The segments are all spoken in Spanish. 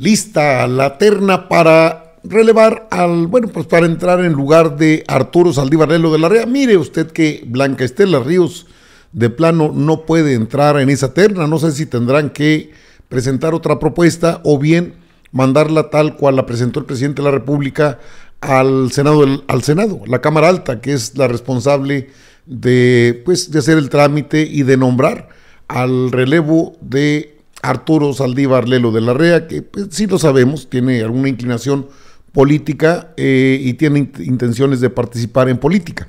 lista la terna para relevar al, bueno, pues para entrar en lugar de Arturo Saldivarelo de la Rea. Mire usted que Blanca Estela Ríos de plano no puede entrar en esa terna. No sé si tendrán que presentar otra propuesta o bien mandarla tal cual la presentó el presidente de la República al Senado, al Senado, la Cámara Alta, que es la responsable de, pues, de hacer el trámite y de nombrar al relevo de Arturo Saldívar Lelo de la Rea, que pues, sí lo sabemos, tiene alguna inclinación política eh, y tiene intenciones de participar en política.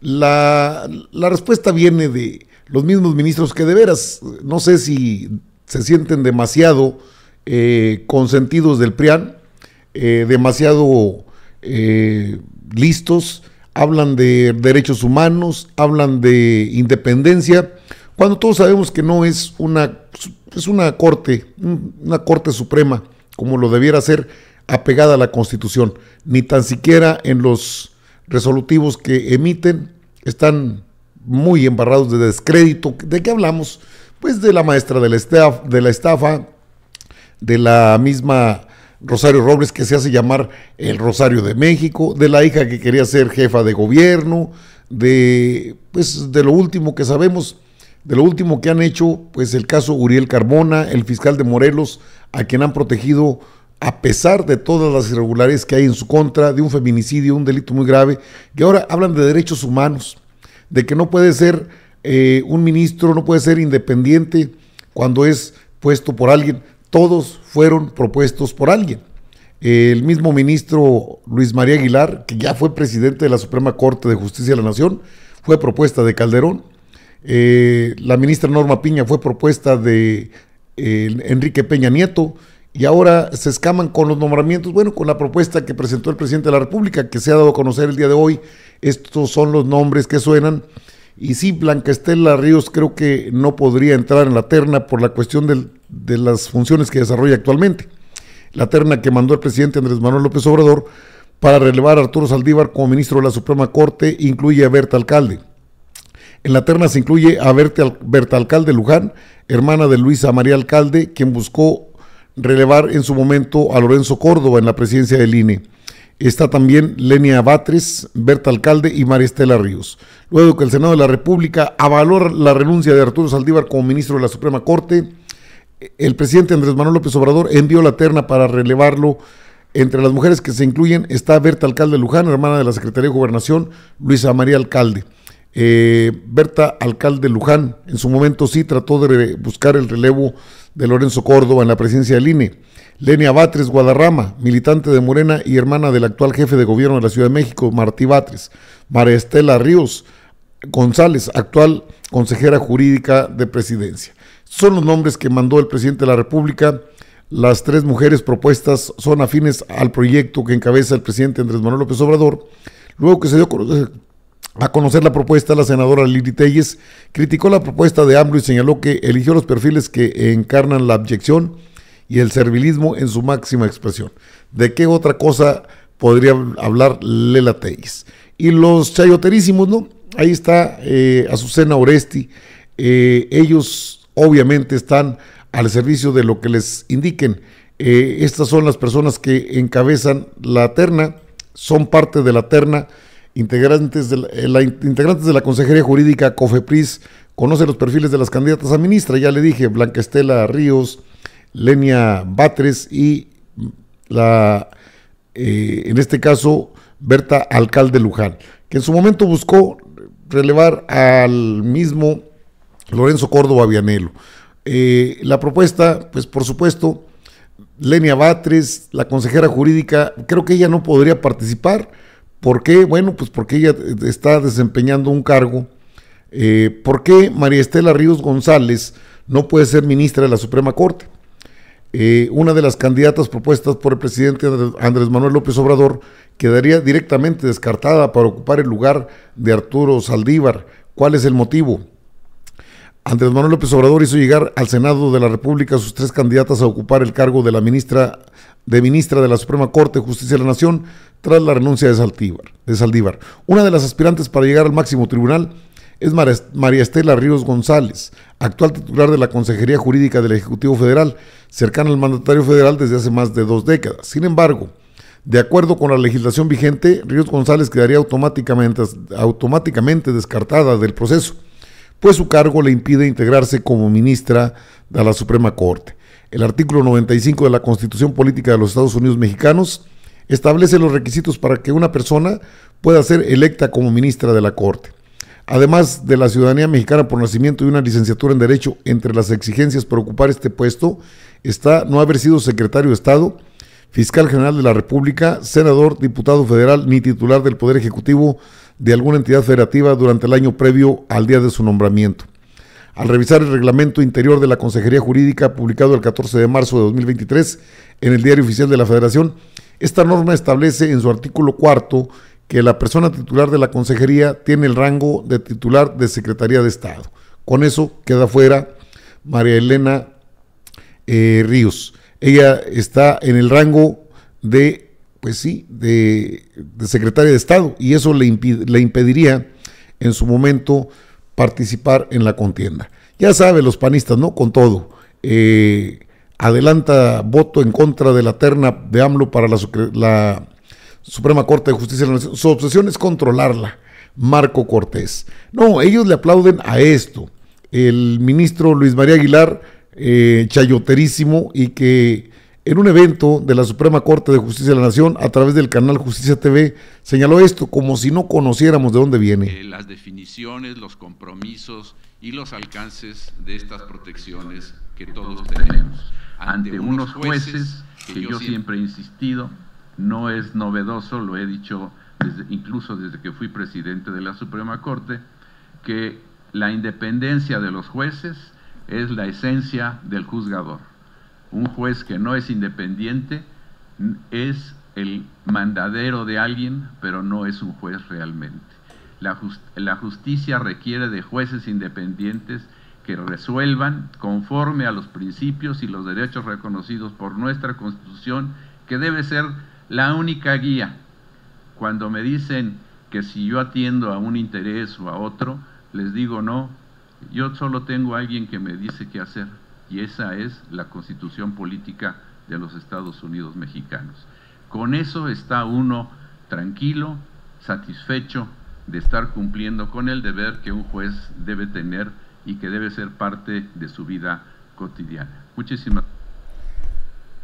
La, la, respuesta viene de los mismos ministros que de veras, no sé si se sienten demasiado eh, consentidos del PRIAN, eh, demasiado listos, hablan de derechos humanos, hablan de independencia, cuando todos sabemos que no es una, es una corte, una corte suprema, como lo debiera ser, apegada a la Constitución, ni tan siquiera en los resolutivos que emiten están muy embarrados de descrédito. ¿De qué hablamos? Pues de la maestra de la, estafa, de la estafa, de la misma Rosario Robles que se hace llamar el Rosario de México, de la hija que quería ser jefa de gobierno, de pues de lo último que sabemos, de lo último que han hecho, pues el caso Uriel Carbona, el fiscal de Morelos, a quien han protegido a pesar de todas las irregularidades que hay en su contra, de un feminicidio, un delito muy grave, que ahora hablan de derechos humanos, de que no puede ser eh, un ministro, no puede ser independiente cuando es puesto por alguien. Todos fueron propuestos por alguien. El mismo ministro Luis María Aguilar, que ya fue presidente de la Suprema Corte de Justicia de la Nación, fue propuesta de Calderón. Eh, la ministra Norma Piña fue propuesta de eh, Enrique Peña Nieto y ahora se escaman con los nombramientos, bueno, con la propuesta que presentó el presidente de la República, que se ha dado a conocer el día de hoy. Estos son los nombres que suenan. Y sí, Blanca Estela Ríos creo que no podría entrar en la terna por la cuestión de las funciones que desarrolla actualmente. La terna que mandó el presidente Andrés Manuel López Obrador para relevar a Arturo Saldívar como ministro de la Suprema Corte incluye a Berta Alcalde. En la terna se incluye a Berta, Alcalde Luján, hermana de Luisa María Alcalde, quien buscó relevar en su momento a Lorenzo Córdoba en la presidencia del INE. Está también Lenia Batres, Berta Alcalde y María Estela Ríos. Luego que el Senado de la República avaló la renuncia de Arturo Saldívar como ministro de la Suprema Corte, el presidente Andrés Manuel López Obrador envió la terna para relevarlo. Entre las mujeres que se incluyen está Berta Alcalde Luján, hermana de la Secretaría de Gobernación, Luisa María Alcalde. Eh, Berta Alcalde Luján, en su momento sí trató de buscar el relevo de Lorenzo Córdoba en la presidencia del INE. Lenia Batres Guadarrama, militante de Morena y hermana del actual jefe de gobierno de la Ciudad de México, Martí Batres. María Estela Ríos González, actual consejera jurídica de presidencia. Son los nombres que mandó el presidente de la República. Las tres mujeres propuestas son afines al proyecto que encabeza el presidente Andrés Manuel López Obrador. Luego que se dio con a conocer la propuesta, la senadora Lili Telles criticó la propuesta de AMLO y señaló que eligió los perfiles que encarnan la abyección y el servilismo en su máxima expresión. ¿De qué otra cosa podría hablar Lela Telles? Y los chayoterísimos, ¿no? Ahí está eh, Azucena Oresti. Eh, ellos obviamente están al servicio de lo que les indiquen. Eh, estas son las personas que encabezan la terna, son parte de la terna integrantes de la, eh, integrantes de la Consejería Jurídica COFEPRIS conoce los perfiles de las candidatas a ministra, ya le dije, Blanca Estela Ríos, Lenia Batres y la, eh, en este caso, Berta Alcalde Luján, que en su momento buscó relevar al mismo Lorenzo Córdoba Vianelo. Eh, la propuesta, pues por supuesto, Lenia Batres, la consejera jurídica, creo que ella no podría participar, ¿Por qué? Bueno, pues porque ella eh, está desempeñando un cargo. Eh, ¿Por qué María Estela Ríos González no puede ser ministra de la Suprema Corte? Eh, una de las candidatas propuestas por el presidente Andrés Manuel López Obrador quedaría directamente descartada para ocupar el lugar de Arturo Saldívar. ¿Cuál es el motivo? Andrés Manuel López Obrador hizo llegar al Senado de la República sus tres candidatas a ocupar el cargo de la ministra de ministra de la Suprema Corte de Justicia de la Nación tras la renuncia de Saldívar. De Saldívar. Una de las aspirantes para llegar al máximo tribunal es María Estela Ríos González, actual titular de la Consejería Jurídica del Ejecutivo Federal, cercana al mandatario federal desde hace más de dos décadas. Sin embargo, de acuerdo con la legislación vigente, Ríos González quedaría automáticamente, automáticamente descartada del proceso, pues su cargo le impide integrarse como ministra de la Suprema Corte. El artículo 95 de la Constitución Política de los Estados Unidos Mexicanos establece los requisitos para que una persona pueda ser electa como ministra de la Corte. Además de la ciudadanía mexicana por nacimiento y una licenciatura en Derecho, entre las exigencias para ocupar este puesto está no haber sido secretario de Estado, fiscal general de la República, senador, diputado federal ni titular del Poder Ejecutivo de alguna entidad federativa durante el año previo al día de su nombramiento. Al revisar el reglamento interior de la Consejería Jurídica publicado el 14 de marzo de 2023 en el Diario Oficial de la Federación, esta norma establece en su artículo cuarto que la persona titular de la Consejería tiene el rango de titular de Secretaría de Estado. Con eso queda fuera María Elena eh, Ríos. Ella está en el rango de, pues sí, de, Secretaria de Estado y eso le, le impediría en su momento participar en la contienda. Ya sabe, los panistas, ¿no? Con todo. Eh, adelanta voto en contra de la terna de AMLO para la, Suprema Corte de Justicia de la Nación. Su obsesión es controlarla, Marco Cortés. No, ellos le aplauden a esto. El ministro Luis María Aguilar, eh, chayoterísimo y que en un evento de la Suprema Corte de Justicia de la Nación, a través del canal Justicia TV, señaló esto como si no conociéramos de dónde viene. Las definiciones, los compromisos y los alcances de estas protecciones que todos tenemos. Ante unos jueces, que yo siempre he insistido, no es novedoso, lo he dicho incluso desde que fui presidente de la Suprema Corte, que la independencia de los jueces es la esencia del juzgador un juez que no es independiente es el mandadero de alguien, pero no es un juez realmente. La, justicia requiere de jueces independientes que resuelvan conforme a los principios y los derechos reconocidos por nuestra Constitución, que debe ser la única guía. Cuando me dicen que si yo atiendo a un interés o a otro, les digo no, yo solo tengo a alguien que me dice qué hacer y esa es la constitución política de los Estados Unidos mexicanos. Con eso está uno tranquilo, satisfecho de estar cumpliendo con el deber que un juez debe tener y que debe ser parte de su vida cotidiana. Muchísimas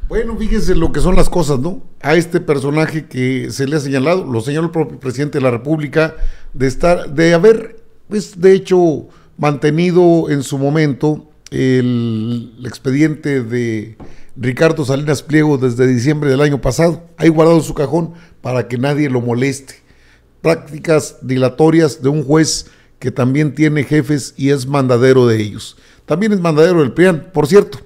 bueno, fíjense lo que son las cosas, ¿no? A este personaje que se le ha señalado, lo señaló el propio presidente de la República, de estar, de haber, pues, de hecho, mantenido en su momento el, expediente de Ricardo Salinas Pliego desde diciembre del año pasado, ahí guardado en su cajón para que nadie lo moleste. Prácticas dilatorias de un juez que también tiene jefes y es mandadero de ellos. También es mandadero del PRIAN, por cierto,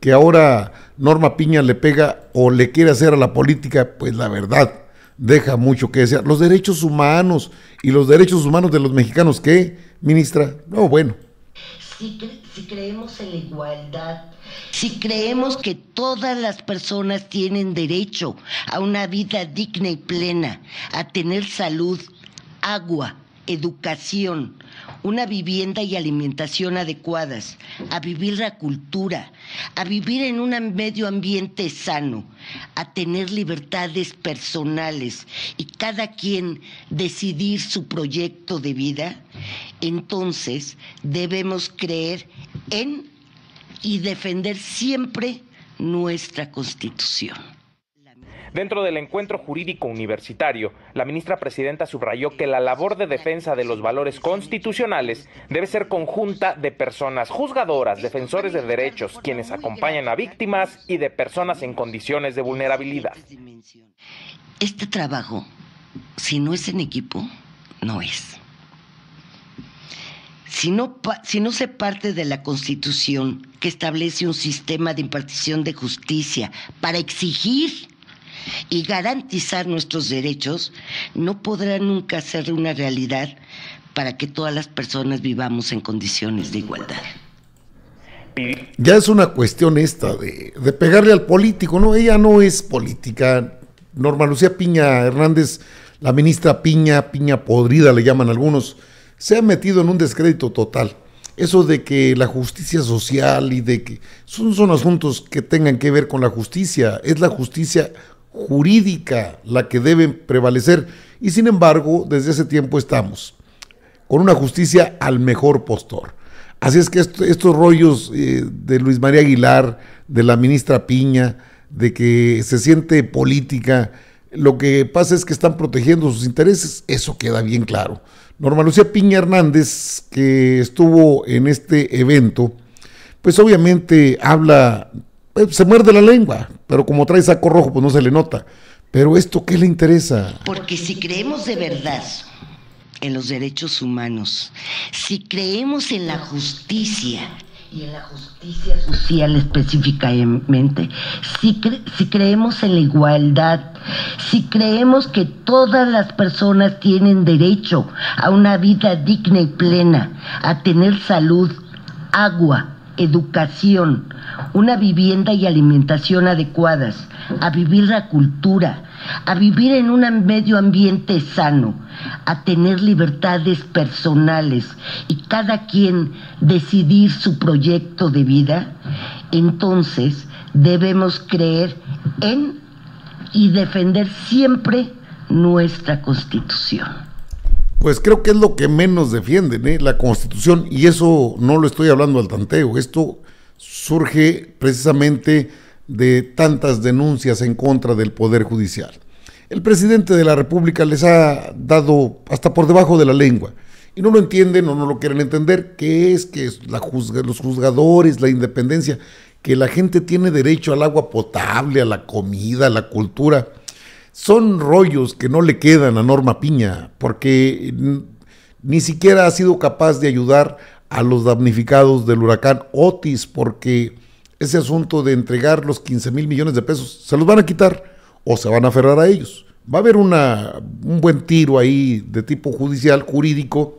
que ahora Norma Piña le pega o le quiere hacer a la política, pues la verdad deja mucho que desear. Los derechos humanos y los derechos humanos de los mexicanos, ¿qué, ministra? No, bueno. Sí, si creemos en la igualdad, si creemos que todas las personas tienen derecho a una vida digna y plena, a tener salud, agua, educación, una vivienda y alimentación adecuadas, a vivir la cultura, a vivir en un medio ambiente sano, a tener libertades personales y cada quien decidir su proyecto de vida, entonces debemos creer en y defender siempre nuestra Constitución. Dentro del encuentro jurídico universitario, la ministra presidenta subrayó que la labor de defensa de los valores constitucionales debe ser conjunta de personas juzgadoras, defensores de derechos, quienes acompañan a víctimas y de personas en condiciones de vulnerabilidad. Este trabajo, si no es en equipo, no es si no, si no se parte de la Constitución que establece un sistema de impartición de justicia para exigir y garantizar nuestros derechos, no podrá nunca ser una realidad para que todas las personas vivamos en condiciones de igualdad. Ya es una cuestión esta de, de pegarle al político, ¿no? Ella no es política. Norma Lucía Piña Hernández, la ministra Piña, Piña Podrida le llaman algunos, se ha metido en un descrédito total. Eso de que la justicia social y de que son, son asuntos que tengan que ver con la justicia, es la justicia jurídica la que debe prevalecer y sin embargo desde ese tiempo estamos con una justicia al mejor postor. Así es que estos rollos eh, de Luis María Aguilar, de la ministra Piña, de que se siente política, lo que pasa es que están protegiendo sus intereses, eso queda bien claro. Norma Lucía Piña Hernández, que estuvo en este evento, pues obviamente habla, pues, se muerde la lengua, pero como trae saco rojo, pues no se le nota. Pero esto, ¿qué le interesa? Porque si creemos de verdad en los derechos humanos, si creemos en la justicia, y en la justicia social específicamente, si, si creemos en la igualdad, si creemos que todas las personas tienen derecho a una vida digna y plena, a tener salud, agua, educación, una vivienda y alimentación adecuadas, a vivir la cultura, a vivir en un medio ambiente sano, a tener libertades personales y cada quien decidir su proyecto de vida, entonces debemos creer en y defender siempre nuestra constitución. Pues creo que es lo que menos defienden, ¿eh? la constitución, y eso no lo estoy hablando al tanteo, esto surge precisamente de tantas denuncias en contra del Poder Judicial. El presidente de la República les ha dado hasta por debajo de la lengua y no lo entienden o no lo quieren entender, que es que los juzgadores, la independencia, que la gente tiene derecho al agua potable, a la comida, a la cultura. Son rollos que no le quedan a Norma Piña, porque ni siquiera ha sido capaz de ayudar a los damnificados del huracán Otis, porque ese asunto de entregar los 15 mil millones de pesos se los van a quitar o se van a aferrar a ellos. Va a haber una, un buen tiro ahí de tipo judicial, jurídico,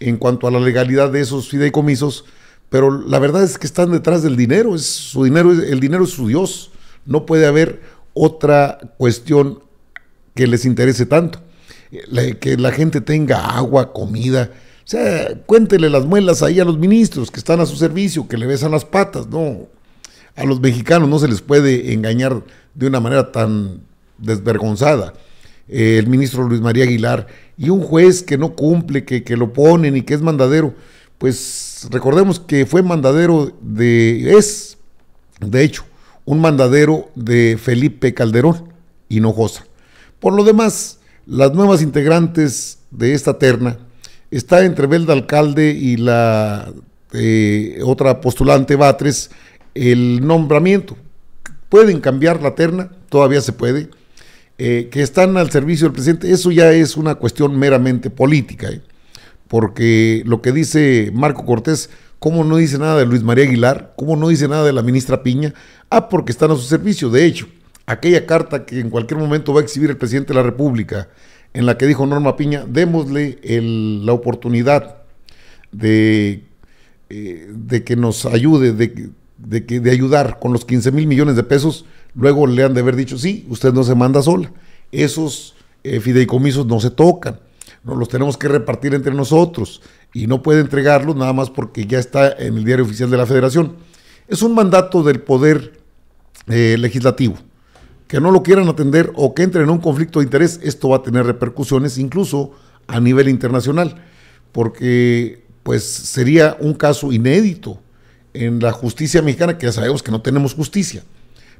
en cuanto a la legalidad de esos fideicomisos, pero la verdad es que están detrás del dinero, es su dinero, el dinero es su Dios, no puede haber otra cuestión que les interese tanto, eh, que la gente tenga agua, comida, o sea, cuéntele las muelas ahí a los ministros que están a su servicio, que le besan las patas, no, a los mexicanos no se les puede engañar de una manera tan desvergonzada. Eh, el ministro Luis María Aguilar y un juez que no cumple, que, lo ponen y que es mandadero, pues recordemos que fue mandadero de, es de hecho, un mandadero de Felipe Calderón y Hinojosa. Por lo demás, las nuevas integrantes de esta terna está entre Belda Alcalde y la eh, otra postulante Batres, el nombramiento. Pueden cambiar la terna, todavía se puede, eh, que están al servicio del presidente. Eso ya es una cuestión meramente política, ¿eh? porque lo que dice Marco Cortés, ¿cómo no dice nada de Luis María Aguilar? ¿Cómo no dice nada de la ministra Piña? Ah, porque están a su servicio. De hecho, aquella carta que en cualquier momento va a exhibir el presidente de la República, en la que dijo Norma Piña, démosle la oportunidad de, eh, de que nos ayude, de que de, que, de ayudar con los 15 mil millones de pesos, luego le han de haber dicho, sí, usted no se manda sola. Esos eh, fideicomisos no se tocan, no los tenemos que repartir entre nosotros y no puede entregarlos nada más porque ya está en el diario oficial de la federación. Es un mandato del poder eh, legislativo. Que no lo quieran atender o que entren en un conflicto de interés, esto va a tener repercusiones incluso a nivel internacional, porque pues sería un caso inédito en la justicia mexicana, que ya sabemos que no tenemos justicia,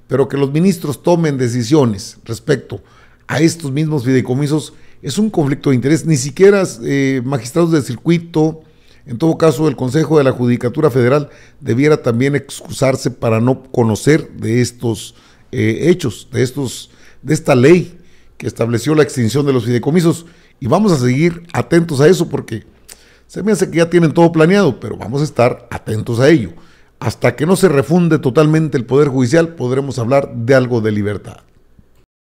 pero que los ministros tomen decisiones respecto a estos mismos fideicomisos es un conflicto de interés. Ni siquiera eh, magistrados del circuito, en todo caso el Consejo de la Judicatura Federal debiera también excusarse para no conocer de estos eh, hechos, de, estos, de esta ley que estableció la extinción de los fideicomisos. Y vamos a seguir atentos a eso porque se me hace que ya tienen todo planeado, pero vamos a estar atentos a ello hasta que no se refunde totalmente el Poder Judicial, podremos hablar de algo de libertad.